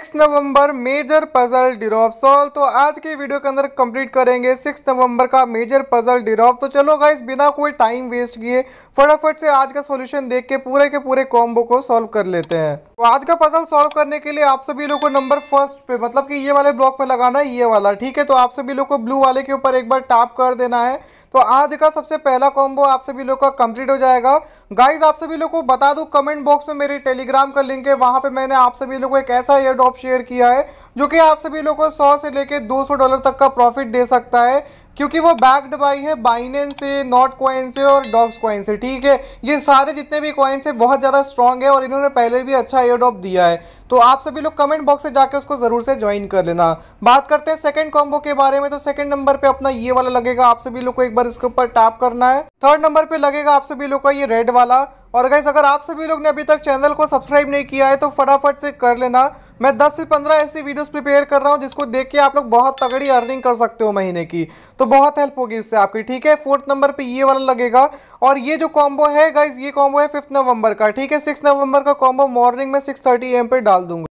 six November major puzzle Durov सॉल तो आज के वीडियो के अंदर कंप्लीट करेंगे सिक्स नवंबर का मेजर पजल डिरोव तो चलो गाइस बिना कोई टाइम वेस्ट किए फटाफट से आज का सॉल्यूशन देख के पूरे के पूरे कॉम्बो को सॉल्व कर लेते हैं तो आज का पजल सॉल्व करने के लिए आप सभी लोग को नंबर फर्स्ट पे मतलब कि ये वाले ब्लॉक में लगाना है ये वाला ठीक है तो आप सभी लोग को ब्लू वाले के ऊपर एक बार टैप कर देना है तो आज का सबसे पहला कॉम्बो आप सभी लोग का कंप्लीट हो जाएगा गाइज आप सभी लोग को बता दूं कमेंट बॉक्स में मेरे टेलीग्राम का लिंक है वहां पे मैंने आप सभी लोग को एक ऐसा एयर ड्रॉप शेयर किया है जो कि आप सभी लोग को सौ से लेकर 200 डॉलर तक का प्रॉफिट दे सकता है क्योंकि वो बैक्ड बाई है बाइनेंस से नॉट क्वाइन से और डॉग्स क्वाइन से ठीक है ये सारे जितने भी क्वाइंस है बहुत ज़्यादा स्ट्रॉन्ग है और इन्होंने पहले भी अच्छा एयर दिया है तो आप सभी लोग कमेंट बॉक्स से जाके उसको ज़रूर से ज्वाइन कर लेना बात करते हैं सेकंड कॉम्बो के बारे में तो सेकंड नंबर पे अपना ये वाला लगेगा आप सभी लोग को एक बार इसके ऊपर टैप करना है थर्ड नंबर पे लगेगा आप सभी लोग का ये रेड वाला और गाइज अगर आप सभी लोग ने अभी तक चैनल को सब्सक्राइब नहीं किया है तो फटाफट से कर लेना मैं 10 से 15 ऐसी वीडियोस प्रिपेयर कर रहा हूँ जिसको देख के आप लोग बहुत तगड़ी अर्निंग कर सकते हो महीने की तो बहुत हेल्प होगी इससे आपकी ठीक है फोर्थ नंबर पे ये वाला लगेगा और ये जो कॉम्बो है गाइज ये कॉम्बो है फिफ्थ नवंबर का ठीक है सिक्स नवंबर का कॉम्बो मॉर्निंग में सिक्स थर्टी एम पे डाल un...